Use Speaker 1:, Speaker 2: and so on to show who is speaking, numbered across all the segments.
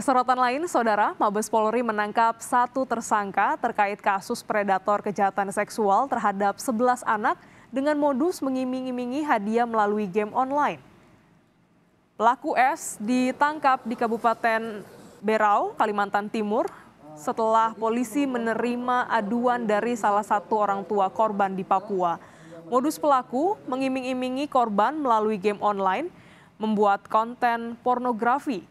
Speaker 1: Kesorotan lain, Saudara, Mabes Polri menangkap satu tersangka terkait kasus predator kejahatan seksual terhadap 11 anak dengan modus mengiming-imingi hadiah melalui game online. Pelaku S ditangkap di Kabupaten Berau, Kalimantan Timur setelah polisi menerima aduan dari salah satu orang tua korban di Papua. Modus pelaku mengiming-imingi korban melalui game online, membuat konten pornografi,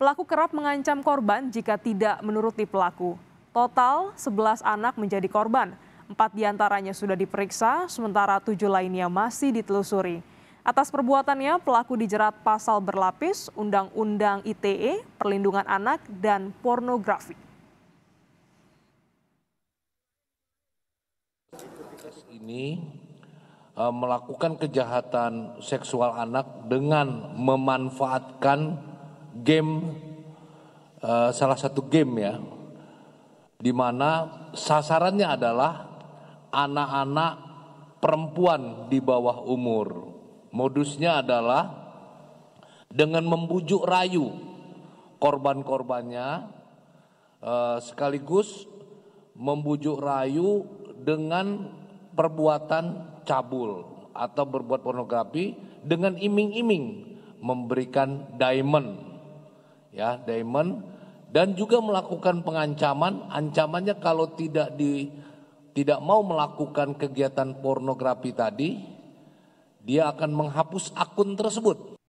Speaker 1: Pelaku kerap mengancam korban jika tidak menuruti pelaku. Total 11 anak menjadi korban. Empat diantaranya sudah diperiksa, sementara tujuh lainnya masih ditelusuri. Atas perbuatannya, pelaku dijerat pasal berlapis Undang-Undang ITE, Perlindungan Anak, dan Pornografi.
Speaker 2: Ini eh, melakukan kejahatan seksual anak dengan memanfaatkan game uh, salah satu game ya di mana sasarannya adalah anak-anak perempuan di bawah umur. Modusnya adalah dengan membujuk rayu korban-korbannya eh, sekaligus membujuk rayu dengan perbuatan cabul atau berbuat pornografi dengan iming-iming memberikan diamond ya Diamond dan juga melakukan pengancaman ancamannya kalau tidak di tidak mau melakukan kegiatan pornografi tadi dia akan menghapus akun tersebut